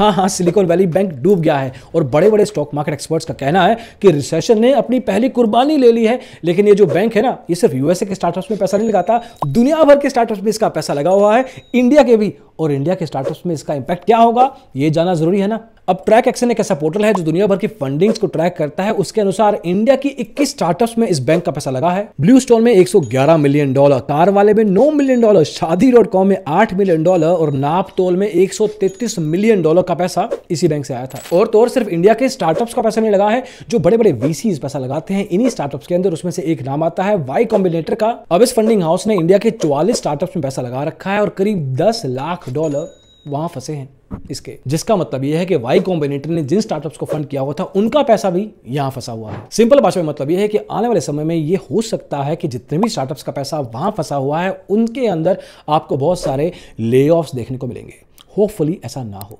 हाँ हाँ silicon valley bank डूब गया है और बड़े बड़े स्टॉक मार्केट एक्सपर्ट्स का कहना है कि रिसेशन ने अपनी पहली कुर्बानी ले ली है लेकिन ये जो बैंक है ना ये सिर्फ यूएसए के स्टार्टअप्स में पैसा नहीं लगाता दुनिया भर के स्टार्टअप्स में इसका पैसा लगा हुआ है इंडिया के भी और इंडिया के स्टार्टअप्स में इसका इंपैक्ट क्या होगा ये जाना जरूरी है ना अब ट्रैक एक्शन एक ऐसा पोर्टल है जो दुनिया भर की फंडिंग्स को ट्रैक करता है उसके अनुसार इंडिया की 21 स्टार्टअप्स में इस बैंक का पैसा लगा है ब्लू स्टोन में 111 मिलियन डॉलर कार वाले में 9 million dollar Shaadi dot com में 8 मिलियन डॉलर और नाप तोल में 133 मिलियन डॉलर का पैसा इसी बैंक से आया था और तो और सिर्फ इंडिया के स्टार्टअप्स का पैसा नहीं लगा है जो बड़े बड़े वीसी पैसा लगाते हैं इन्हीं स्टार्टअप्स के अंदर उसमें से एक नाम आता है वाई कॉम्बिनेटर का अब इस फंडिंग हाउस ने इंडिया के चौवालीस स्टार्टअप्स में पैसा लगा रखा है और करीब दस लाख डॉलर वहां फंसे हैं इसके जिसका मतलब यह है कि वाई कॉम्बिनेटर ने जिन स्टार्टअप्स को फंड किया हुआ था उनका पैसा भी यहां फंसा हुआ है सिंपल भाषा में मतलब यह है कि आने वाले समय में यह हो सकता है कि जितने भी स्टार्टअप्स का पैसा वहां फंसा हुआ है उनके अंदर आपको बहुत सारे ले देखने को मिलेंगे होपफुली ऐसा ना हो